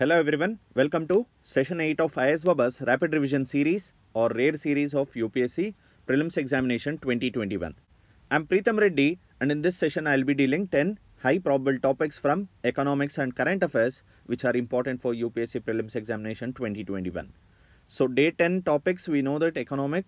Hello everyone, welcome to session 8 of IS Baba's Rapid Revision Series or Rare Series of UPSC Prelims Examination 2021. I'm Pritham Reddy and in this session I'll be dealing 10 high probable topics from economics and current affairs which are important for UPSC Prelims Examination 2021. So day 10 topics we know that economic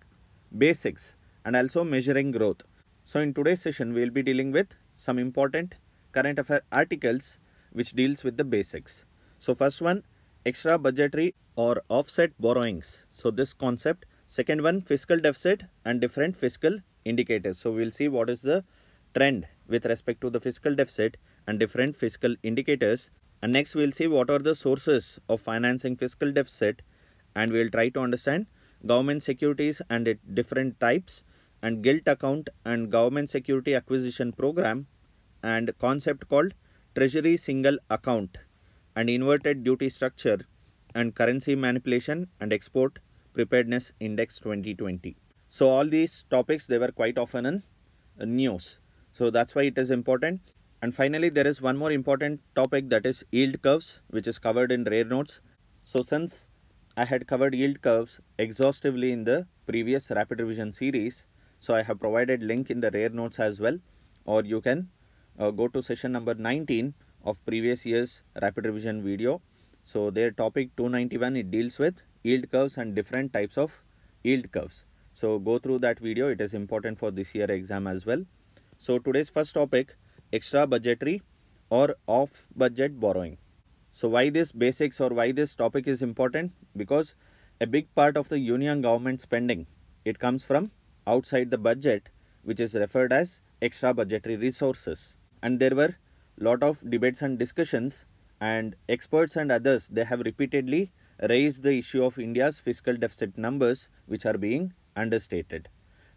basics and also measuring growth. So in today's session we'll be dealing with some important current affair articles which deals with the basics. So first one, extra budgetary or offset borrowings. So this concept. Second one, fiscal deficit and different fiscal indicators. So we'll see what is the trend with respect to the fiscal deficit and different fiscal indicators. And next we'll see what are the sources of financing fiscal deficit and we'll try to understand government securities and different types and gilt account and government security acquisition program and concept called treasury single account and inverted duty structure and currency manipulation and export preparedness index 2020 so all these topics they were quite often in uh, news so that's why it is important and finally there is one more important topic that is yield curves which is covered in rare notes so since i had covered yield curves exhaustively in the previous rapid revision series so i have provided link in the rare notes as well or you can uh, go to session number 19 of previous year's rapid revision video. So their topic 291, it deals with yield curves and different types of yield curves. So go through that video. It is important for this year exam as well. So today's first topic, extra budgetary or off budget borrowing. So why this basics or why this topic is important? Because a big part of the union government spending, it comes from outside the budget, which is referred as extra budgetary resources. And there were lot of debates and discussions and experts and others they have repeatedly raised the issue of India's fiscal deficit numbers which are being understated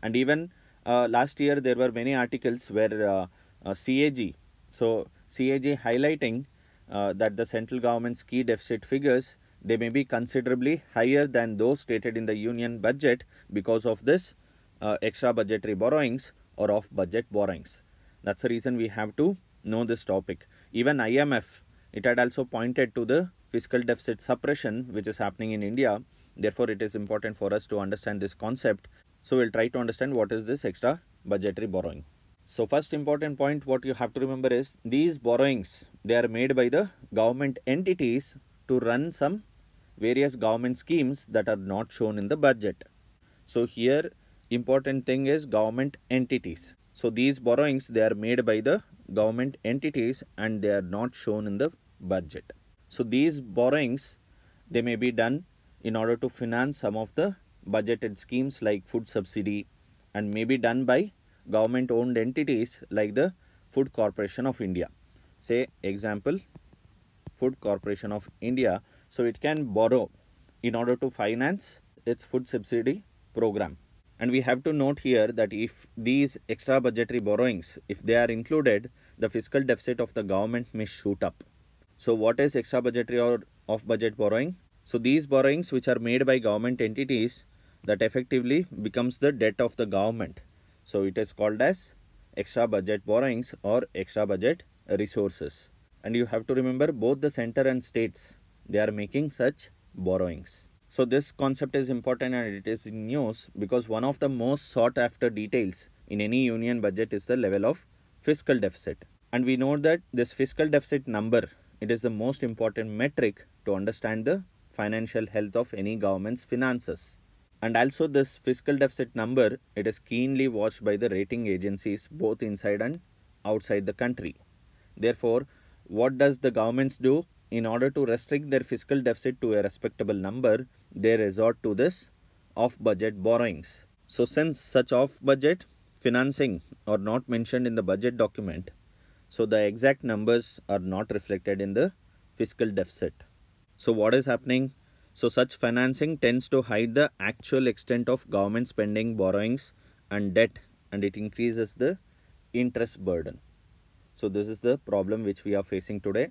and even uh, last year there were many articles where uh, uh, CAG so CAG highlighting uh, that the central government's key deficit figures they may be considerably higher than those stated in the union budget because of this uh, extra budgetary borrowings or off budget borrowings that's the reason we have to know this topic. Even IMF, it had also pointed to the fiscal deficit suppression which is happening in India. Therefore, it is important for us to understand this concept. So, we'll try to understand what is this extra budgetary borrowing. So, first important point what you have to remember is these borrowings, they are made by the government entities to run some various government schemes that are not shown in the budget. So, here important thing is government entities. So, these borrowings, they are made by the government entities and they are not shown in the budget. So these borrowings, they may be done in order to finance some of the budgeted schemes like food subsidy and may be done by government owned entities like the Food Corporation of India. Say example, Food Corporation of India. So it can borrow in order to finance its food subsidy program. And we have to note here that if these extra budgetary borrowings, if they are included, the fiscal deficit of the government may shoot up. So what is extra budgetary or off-budget borrowing? So these borrowings which are made by government entities that effectively becomes the debt of the government. So it is called as extra budget borrowings or extra budget resources. And you have to remember both the center and states, they are making such borrowings. So this concept is important and it is in use because one of the most sought after details in any union budget is the level of fiscal deficit. And we know that this fiscal deficit number, it is the most important metric to understand the financial health of any government's finances. And also this fiscal deficit number, it is keenly watched by the rating agencies both inside and outside the country. Therefore, what does the governments do in order to restrict their fiscal deficit to a respectable number? they resort to this off-budget borrowings. So since such off-budget financing are not mentioned in the budget document, so the exact numbers are not reflected in the fiscal deficit. So what is happening? So such financing tends to hide the actual extent of government spending, borrowings and debt and it increases the interest burden. So this is the problem which we are facing today.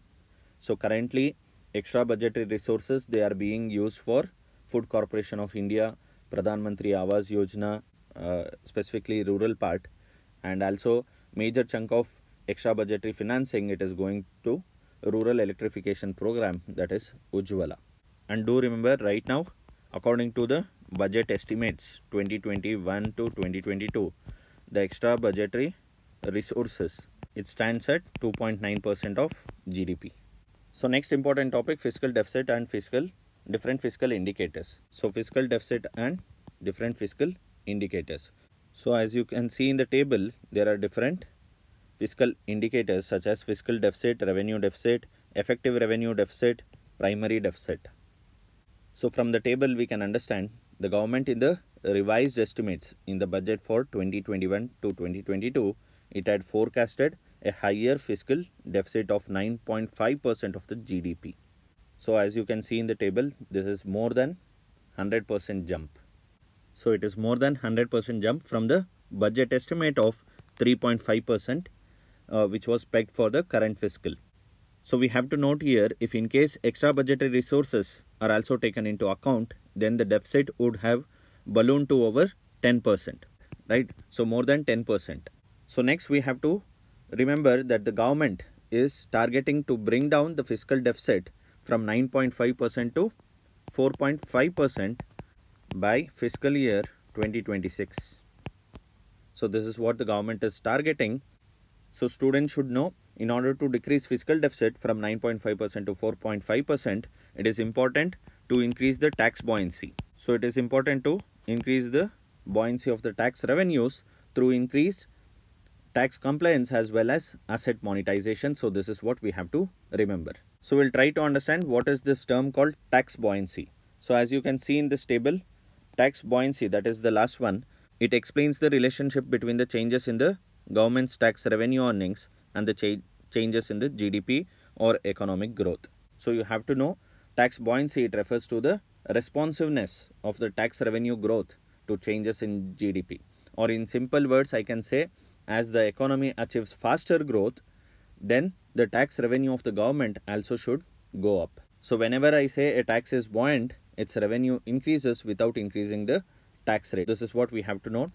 So currently extra budgetary resources they are being used for Food Corporation of India, Pradhan Mantri Awas Yojana, uh, specifically rural part, and also major chunk of extra budgetary financing it is going to rural electrification program that is Ujjwala. And do remember right now, according to the budget estimates 2021 to 2022, the extra budgetary resources it stands at 2.9% of GDP. So next important topic fiscal deficit and fiscal different fiscal indicators. So fiscal deficit and different fiscal indicators. So as you can see in the table, there are different fiscal indicators such as fiscal deficit, revenue deficit, effective revenue deficit, primary deficit. So from the table, we can understand the government in the revised estimates in the budget for 2021 to 2022, it had forecasted a higher fiscal deficit of 9.5% of the GDP. So as you can see in the table, this is more than 100% jump. So it is more than 100% jump from the budget estimate of 3.5% uh, which was pegged for the current fiscal. So we have to note here if in case extra budgetary resources are also taken into account then the deficit would have ballooned to over 10% right so more than 10% so next we have to remember that the government is targeting to bring down the fiscal deficit from 9.5% to 4.5% by fiscal year 2026. So this is what the government is targeting. So students should know in order to decrease fiscal deficit from 9.5% to 4.5%, it is important to increase the tax buoyancy. So it is important to increase the buoyancy of the tax revenues through increase tax compliance as well as asset monetization. So this is what we have to remember. So we'll try to understand what is this term called tax buoyancy. So as you can see in this table, tax buoyancy, that is the last one, it explains the relationship between the changes in the government's tax revenue earnings and the changes in the GDP or economic growth. So you have to know tax buoyancy, it refers to the responsiveness of the tax revenue growth to changes in GDP. Or in simple words, I can say as the economy achieves faster growth, then the tax revenue of the government also should go up. So whenever I say a tax is buoyant, its revenue increases without increasing the tax rate. This is what we have to note.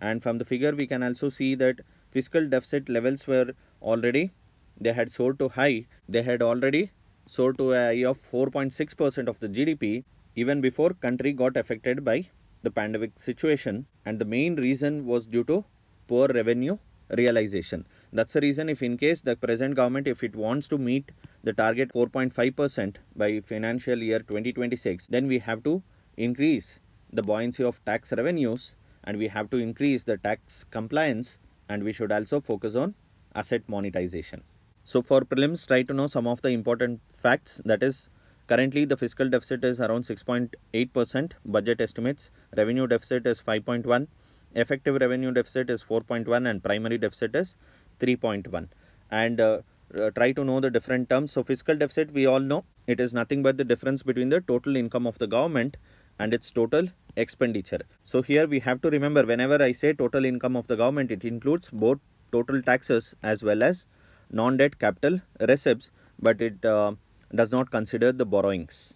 And from the figure, we can also see that fiscal deficit levels were already, they had soared to high. They had already soared to a high of 4.6% of the GDP even before country got affected by the pandemic situation. And the main reason was due to poor revenue realization. That's the reason if in case the present government, if it wants to meet the target 4.5% by financial year 2026, then we have to increase the buoyancy of tax revenues and we have to increase the tax compliance and we should also focus on asset monetization. So for prelims, try to know some of the important facts that is currently the fiscal deficit is around 6.8% budget estimates, revenue deficit is 5.1, effective revenue deficit is 4.1 and primary deficit is 3.1 and uh, uh, try to know the different terms. So fiscal deficit, we all know it is nothing but the difference between the total income of the government and its total expenditure. So here we have to remember whenever I say total income of the government, it includes both total taxes as well as non-debt capital receipts, but it uh, does not consider the borrowings.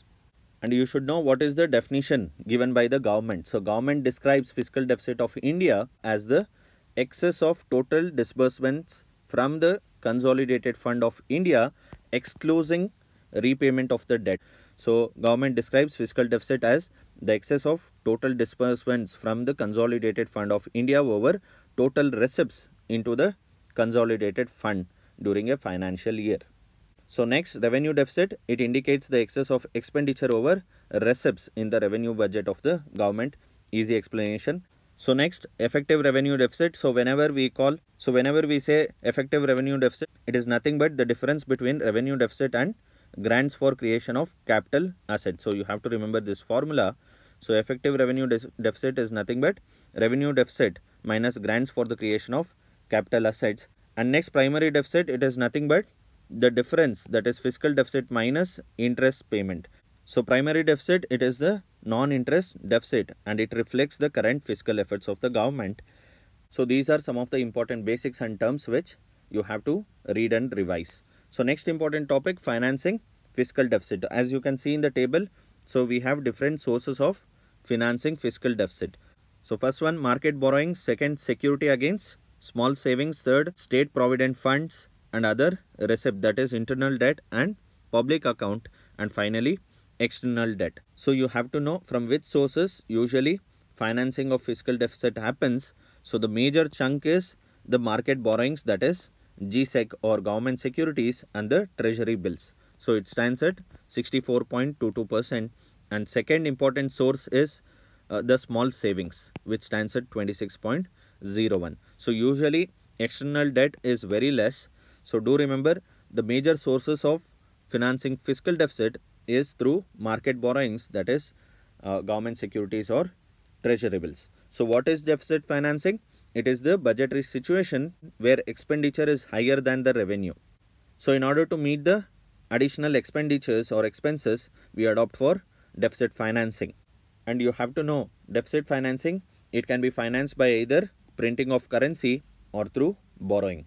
And you should know what is the definition given by the government. So government describes fiscal deficit of India as the excess of total disbursements from the Consolidated Fund of India excluding repayment of the debt. So government describes fiscal deficit as the excess of total disbursements from the Consolidated Fund of India over total receipts into the consolidated fund during a financial year. So next revenue deficit it indicates the excess of expenditure over receipts in the revenue budget of the government easy explanation so next effective revenue deficit. So whenever we call, so whenever we say effective revenue deficit, it is nothing but the difference between revenue deficit and grants for creation of capital asset. So you have to remember this formula. So effective revenue de deficit is nothing but revenue deficit minus grants for the creation of capital assets. And next primary deficit, it is nothing but the difference that is fiscal deficit minus interest payment. So primary deficit, it is the non-interest deficit and it reflects the current fiscal efforts of the government. So these are some of the important basics and terms which you have to read and revise. So next important topic, financing fiscal deficit. As you can see in the table, so we have different sources of financing fiscal deficit. So first one, market borrowing, second, security against, small savings, third, state provident funds and other receipt that is internal debt and public account and finally external debt. So you have to know from which sources usually financing of fiscal deficit happens. So the major chunk is the market borrowings that is GSEC or government securities and the treasury bills. So it stands at 64.22% and second important source is uh, the small savings which stands at 26.01. So usually external debt is very less. So do remember the major sources of financing fiscal deficit is through market borrowings that is uh, government securities or treasury bills. So what is deficit financing? It is the budgetary situation where expenditure is higher than the revenue. So in order to meet the additional expenditures or expenses, we adopt for deficit financing. And you have to know deficit financing, it can be financed by either printing of currency or through borrowing.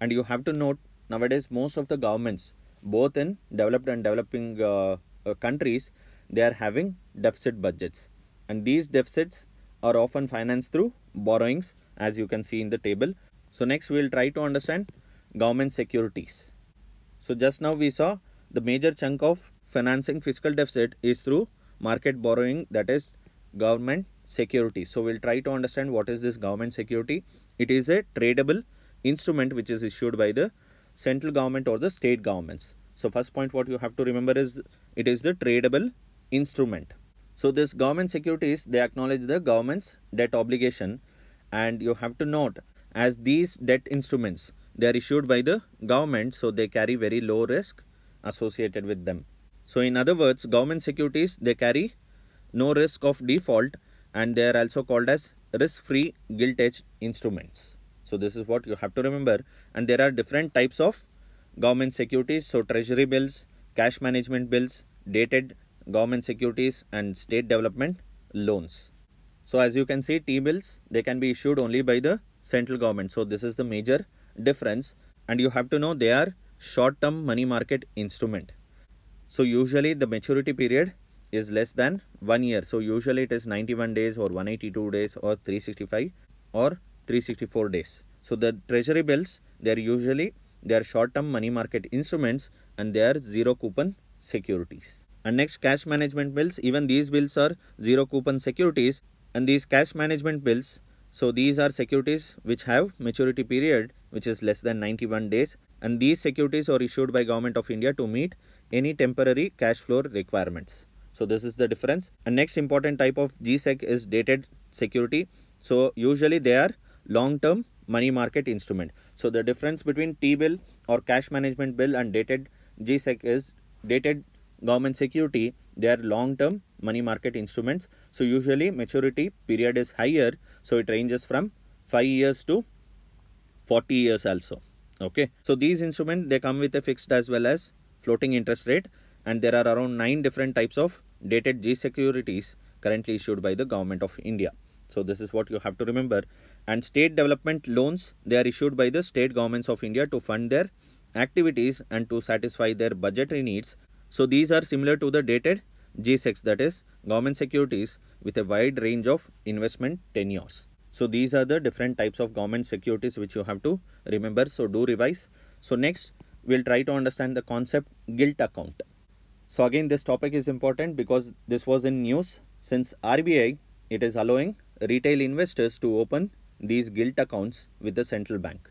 And you have to note nowadays most of the governments both in developed and developing uh, uh, countries, they are having deficit budgets. And these deficits are often financed through borrowings, as you can see in the table. So next we will try to understand government securities. So just now we saw the major chunk of financing fiscal deficit is through market borrowing that is government security. So we'll try to understand what is this government security. It is a tradable instrument which is issued by the central government or the state governments. So first point what you have to remember is it is the tradable instrument. So this government securities they acknowledge the government's debt obligation and you have to note as these debt instruments they are issued by the government so they carry very low risk associated with them. So in other words government securities they carry no risk of default and they are also called as risk-free gilt-edged instruments. So this is what you have to remember. And there are different types of government securities. So treasury bills, cash management bills, dated government securities and state development loans. So as you can see T-bills, they can be issued only by the central government. So this is the major difference. And you have to know they are short-term money market instrument. So usually the maturity period is less than one year. So usually it is 91 days or 182 days or 365 or 364 days. So the treasury bills, they are usually they are short-term money market instruments and they are zero coupon securities. And next cash management bills, even these bills are zero coupon securities and these cash management bills, so these are securities which have maturity period which is less than 91 days and these securities are issued by government of India to meet any temporary cash flow requirements. So this is the difference. And next important type of GSEC is dated security. So usually they are long-term money market instrument. So the difference between T-bill or cash management bill and dated GSEC is dated government security. They are long-term money market instruments. So usually maturity period is higher. So it ranges from 5 years to 40 years also. Okay. So these instruments, they come with a fixed as well as floating interest rate. And there are around 9 different types of dated G securities currently issued by the government of India. So this is what you have to remember and state development loans they are issued by the state governments of India to fund their activities and to satisfy their budgetary needs. So these are similar to the dated G6 that is government securities with a wide range of investment tenures. So these are the different types of government securities which you have to remember. So do revise. So next we'll try to understand the concept gilt account. So again this topic is important because this was in news since RBI it is allowing retail investors to open these gilt accounts with the central bank.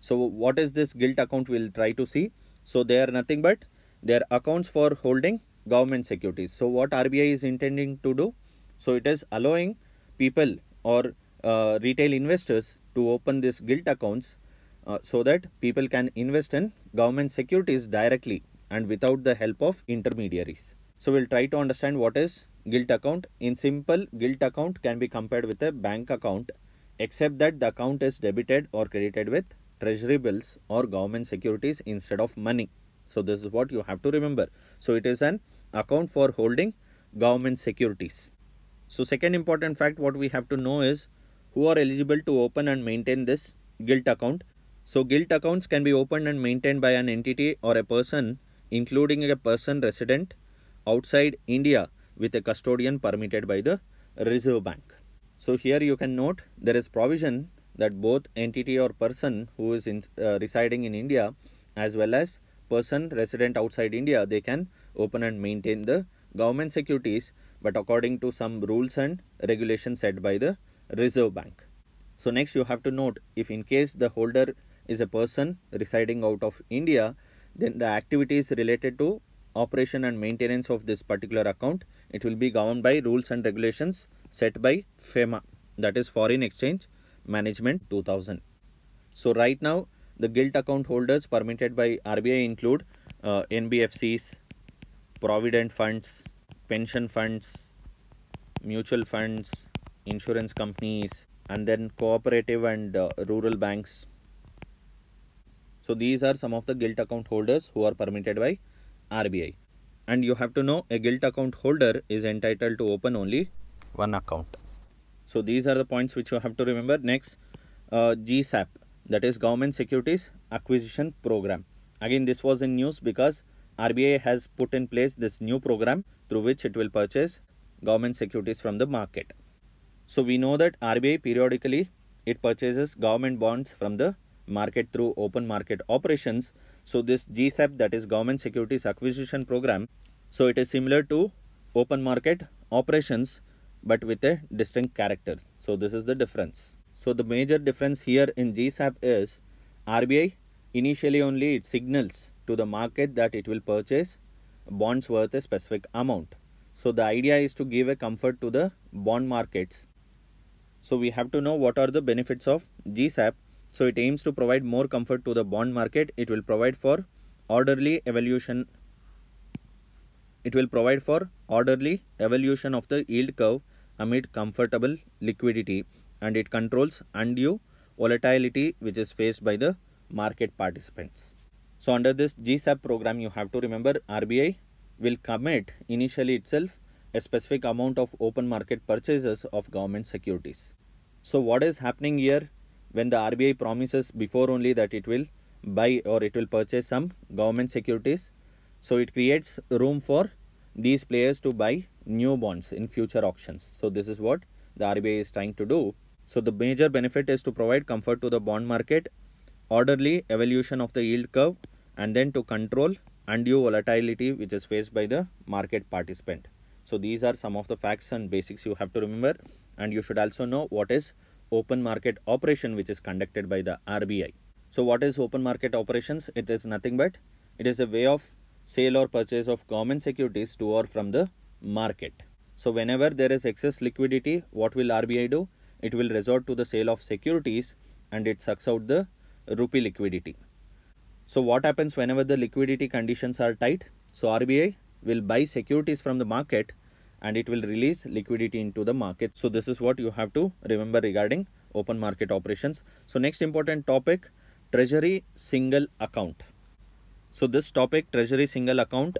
So what is this gilt account we'll try to see. So they are nothing but their accounts for holding government securities. So what RBI is intending to do? So it is allowing people or uh, retail investors to open these gilt accounts uh, so that people can invest in government securities directly and without the help of intermediaries. So we'll try to understand what is gilt account. In simple, gilt account can be compared with a bank account except that the account is debited or credited with treasury bills or government securities instead of money. So this is what you have to remember. So it is an account for holding government securities. So second important fact what we have to know is who are eligible to open and maintain this gilt account. So gilt accounts can be opened and maintained by an entity or a person including a person resident outside India with a custodian permitted by the Reserve Bank. So here you can note there is provision that both entity or person who is in, uh, residing in India as well as person resident outside India, they can open and maintain the government securities but according to some rules and regulations set by the Reserve Bank. So next you have to note if in case the holder is a person residing out of India, then the activities related to operation and maintenance of this particular account, it will be governed by rules and regulations set by FEMA that is Foreign Exchange Management 2000. So right now the gilt account holders permitted by RBI include uh, NBFCs, provident funds, pension funds, mutual funds, insurance companies and then cooperative and uh, rural banks. So these are some of the gilt account holders who are permitted by RBI. And you have to know a gilt account holder is entitled to open only one account. So these are the points which you have to remember. Next, uh, GSAP, that is Government Securities Acquisition Program. Again, this was in news because RBI has put in place this new program through which it will purchase government securities from the market. So we know that RBI periodically it purchases government bonds from the market through open market operations. So this GSAP that is government securities acquisition program. So it is similar to open market operations but with a distinct character. So this is the difference. So the major difference here in GSAP is RBI initially only it signals to the market that it will purchase bonds worth a specific amount. So the idea is to give a comfort to the bond markets. So we have to know what are the benefits of GSAP. So it aims to provide more comfort to the bond market. It will provide for orderly evolution it will provide for orderly evolution of the yield curve amid comfortable liquidity and it controls undue volatility which is faced by the market participants. So under this GSAP program you have to remember RBI will commit initially itself a specific amount of open market purchases of government securities. So what is happening here when the RBI promises before only that it will buy or it will purchase some government securities so it creates room for these players to buy new bonds in future auctions. So this is what the RBI is trying to do. So the major benefit is to provide comfort to the bond market, orderly evolution of the yield curve and then to control undue volatility which is faced by the market participant. So these are some of the facts and basics you have to remember and you should also know what is open market operation which is conducted by the RBI. So what is open market operations? It is nothing but it is a way of sale or purchase of common securities to or from the market. So whenever there is excess liquidity, what will RBI do? It will resort to the sale of securities and it sucks out the rupee liquidity. So what happens whenever the liquidity conditions are tight? So RBI will buy securities from the market and it will release liquidity into the market. So this is what you have to remember regarding open market operations. So next important topic, treasury single account. So this topic treasury single account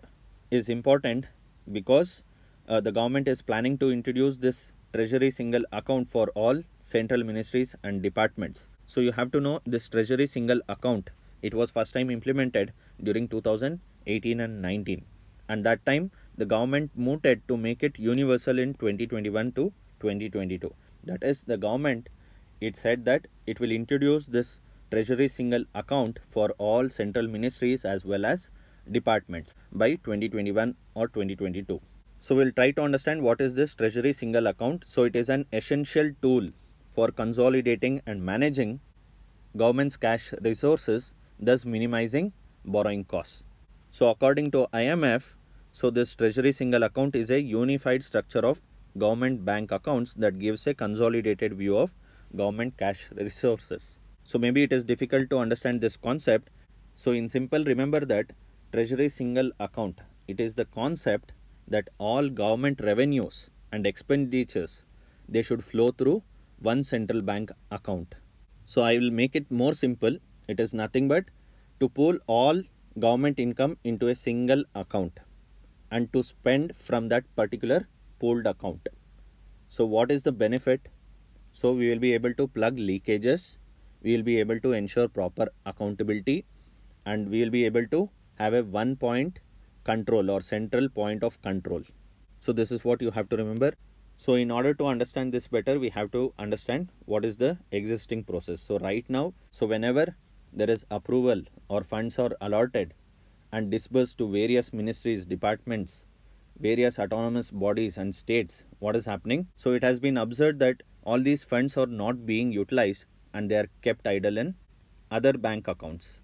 is important because uh, the government is planning to introduce this treasury single account for all central ministries and departments. So you have to know this treasury single account. It was first time implemented during 2018 and 19 and that time the government mooted to make it universal in 2021 to 2022. That is the government it said that it will introduce this treasury single account for all central ministries as well as departments by 2021 or 2022. So we'll try to understand what is this treasury single account. So it is an essential tool for consolidating and managing government's cash resources, thus minimizing borrowing costs. So according to IMF, so this treasury single account is a unified structure of government bank accounts that gives a consolidated view of government cash resources. So maybe it is difficult to understand this concept. So in simple, remember that treasury single account, it is the concept that all government revenues and expenditures, they should flow through one central bank account. So I will make it more simple. It is nothing but to pool all government income into a single account and to spend from that particular pooled account. So what is the benefit? So we will be able to plug leakages we will be able to ensure proper accountability and we will be able to have a one point control or central point of control. So this is what you have to remember. So in order to understand this better, we have to understand what is the existing process. So right now, so whenever there is approval or funds are allotted and disbursed to various ministries, departments, various autonomous bodies and states, what is happening? So it has been observed that all these funds are not being utilized and they are kept idle in other bank accounts.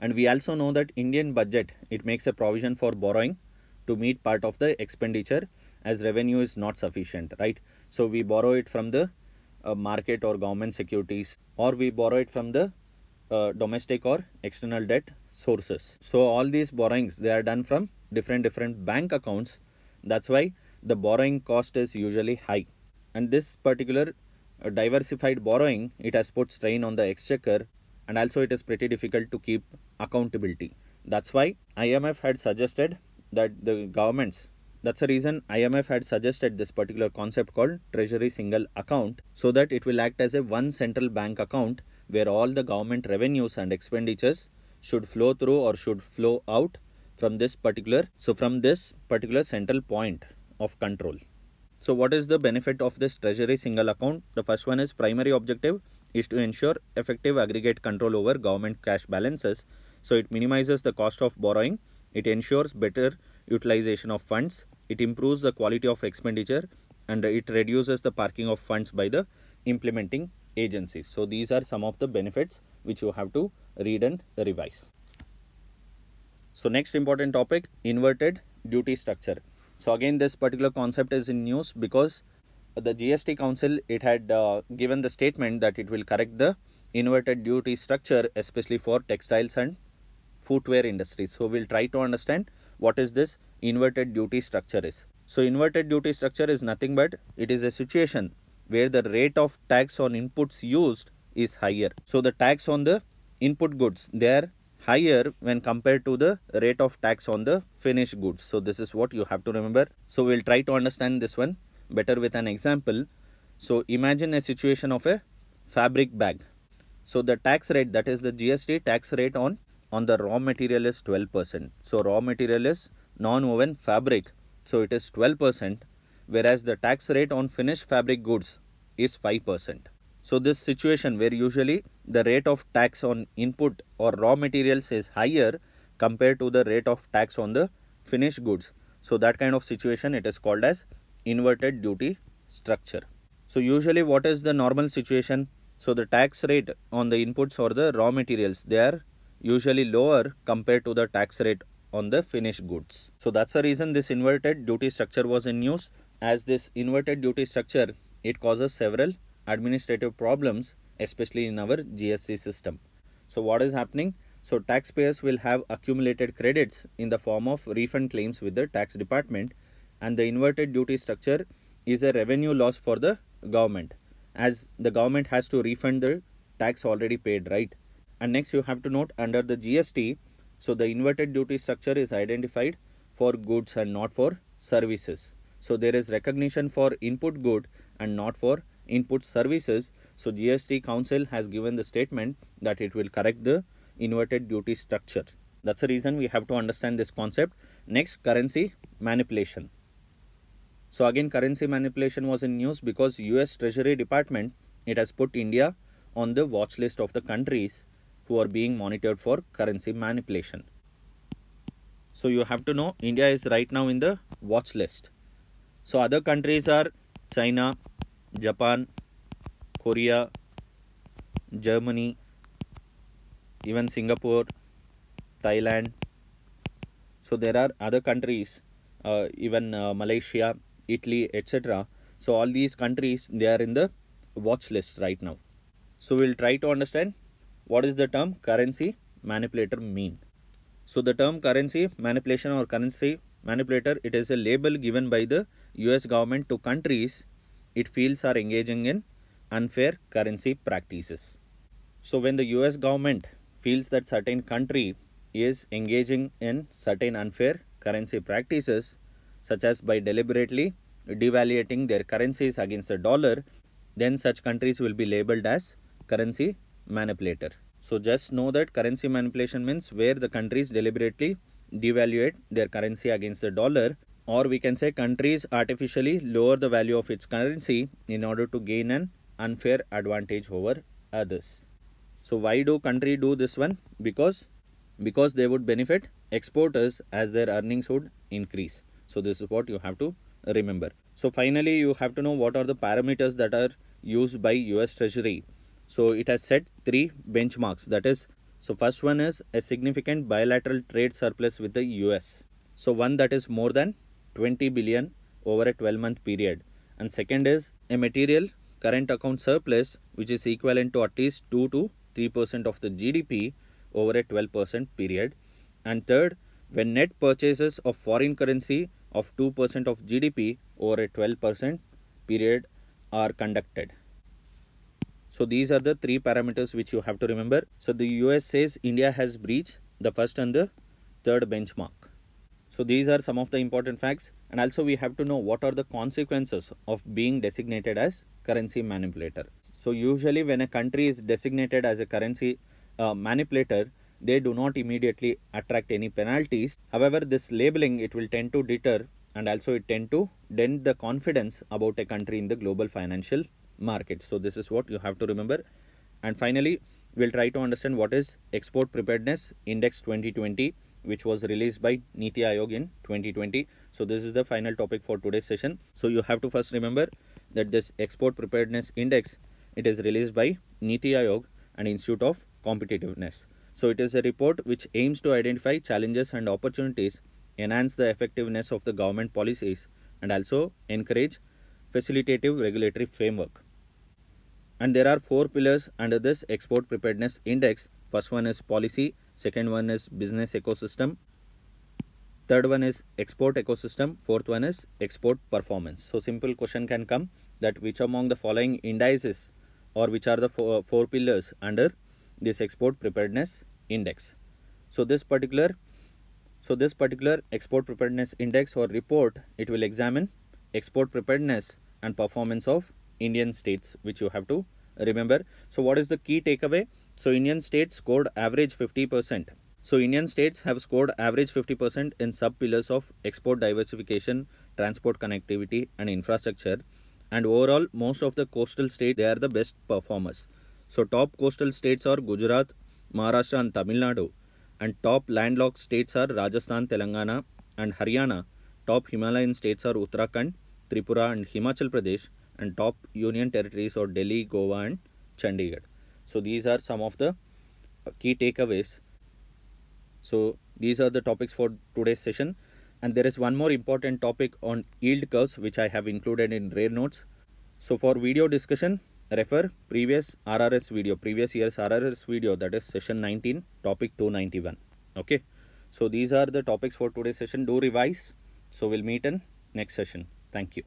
And we also know that Indian budget, it makes a provision for borrowing to meet part of the expenditure as revenue is not sufficient, right? So we borrow it from the uh, market or government securities or we borrow it from the uh, domestic or external debt sources. So all these borrowings, they are done from different different bank accounts. That's why the borrowing cost is usually high. And this particular diversified borrowing, it has put strain on the exchequer and also it is pretty difficult to keep accountability. That's why IMF had suggested that the governments that's the reason IMF had suggested this particular concept called Treasury Single Account so that it will act as a one central bank account where all the government revenues and expenditures should flow through or should flow out from this particular so from this particular central point of control. So what is the benefit of this treasury single account? The first one is primary objective is to ensure effective aggregate control over government cash balances. So it minimizes the cost of borrowing. It ensures better utilization of funds. It improves the quality of expenditure and it reduces the parking of funds by the implementing agencies. So these are some of the benefits which you have to read and revise. So next important topic, inverted duty structure. So again, this particular concept is in news because the GST Council, it had uh, given the statement that it will correct the inverted duty structure, especially for textiles and footwear industries. So we'll try to understand what is this inverted duty structure is. So inverted duty structure is nothing but it is a situation where the rate of tax on inputs used is higher. So the tax on the input goods, they are higher when compared to the rate of tax on the finished goods. So this is what you have to remember. So we'll try to understand this one better with an example. So imagine a situation of a fabric bag. So the tax rate that is the GST tax rate on on the raw material is 12%. So raw material is non-woven fabric. So it is 12% whereas the tax rate on finished fabric goods is 5%. So this situation where usually the rate of tax on input or raw materials is higher compared to the rate of tax on the finished goods. So that kind of situation it is called as inverted duty structure. So usually what is the normal situation? So the tax rate on the inputs or the raw materials they are usually lower compared to the tax rate on the finished goods. So that's the reason this inverted duty structure was in use as this inverted duty structure it causes several administrative problems, especially in our GST system. So what is happening? So taxpayers will have accumulated credits in the form of refund claims with the tax department and the inverted duty structure is a revenue loss for the government as the government has to refund the tax already paid, right? And next you have to note under the GST, so the inverted duty structure is identified for goods and not for services. So there is recognition for input good and not for input services. So GST Council has given the statement that it will correct the inverted duty structure. That's the reason we have to understand this concept. Next, currency manipulation. So again, currency manipulation was in news because US Treasury Department, it has put India on the watch list of the countries who are being monitored for currency manipulation. So you have to know India is right now in the watch list. So other countries are China, Japan, Korea, Germany, even Singapore, Thailand. So there are other countries, uh, even uh, Malaysia, Italy, etc. So all these countries they are in the watch list right now. So we'll try to understand what is the term currency manipulator mean. So the term currency manipulation or currency manipulator it is a label given by the US government to countries it feels are engaging in unfair currency practices. So when the US government feels that certain country is engaging in certain unfair currency practices such as by deliberately devaluing their currencies against the dollar then such countries will be labeled as currency manipulator. So just know that currency manipulation means where the countries deliberately devaluate their currency against the dollar or we can say countries artificially lower the value of its currency in order to gain an unfair advantage over others. So why do country do this one? Because because they would benefit exporters as their earnings would increase. So this is what you have to remember. So finally you have to know what are the parameters that are used by US Treasury. So it has set three benchmarks that is so first one is a significant bilateral trade surplus with the US. So one that is more than 20 billion over a 12 month period and second is a material current account surplus which is equivalent to at least 2 to 3% of the GDP over a 12% period and third when net purchases of foreign currency of 2% of GDP over a 12% period are conducted. So these are the three parameters which you have to remember. So the US says India has breached the first and the third benchmark. So these are some of the important facts and also we have to know what are the consequences of being designated as currency manipulator. So usually when a country is designated as a currency uh, manipulator, they do not immediately attract any penalties. However, this labeling, it will tend to deter and also it tend to dent the confidence about a country in the global financial market. So this is what you have to remember. And finally, we'll try to understand what is export preparedness index 2020 which was released by Niti Aayog in 2020. So this is the final topic for today's session. So you have to first remember that this export preparedness index, it is released by Niti Aayog and Institute of Competitiveness. So it is a report which aims to identify challenges and opportunities, enhance the effectiveness of the government policies and also encourage facilitative regulatory framework. And there are four pillars under this export preparedness index. First one is policy, second one is business ecosystem third one is export ecosystem fourth one is export performance so simple question can come that which among the following indices or which are the four, uh, four pillars under this export preparedness index so this particular so this particular export preparedness index or report it will examine export preparedness and performance of indian states which you have to remember so what is the key takeaway so Indian states scored average 50%. So Indian states have scored average 50% in sub-pillars of export diversification, transport connectivity and infrastructure. And overall, most of the coastal states, they are the best performers. So top coastal states are Gujarat, Maharashtra and Tamil Nadu. And top landlocked states are Rajasthan, Telangana and Haryana. Top Himalayan states are Uttarakhand, Tripura and Himachal Pradesh. And top union territories are Delhi, Goa and Chandigarh. So these are some of the key takeaways. So these are the topics for today's session. And there is one more important topic on yield curves, which I have included in rare notes. So for video discussion, refer previous RRS video, previous year's RRS video, that is session 19, topic 291. Okay. So these are the topics for today's session. Do revise. So we'll meet in next session. Thank you.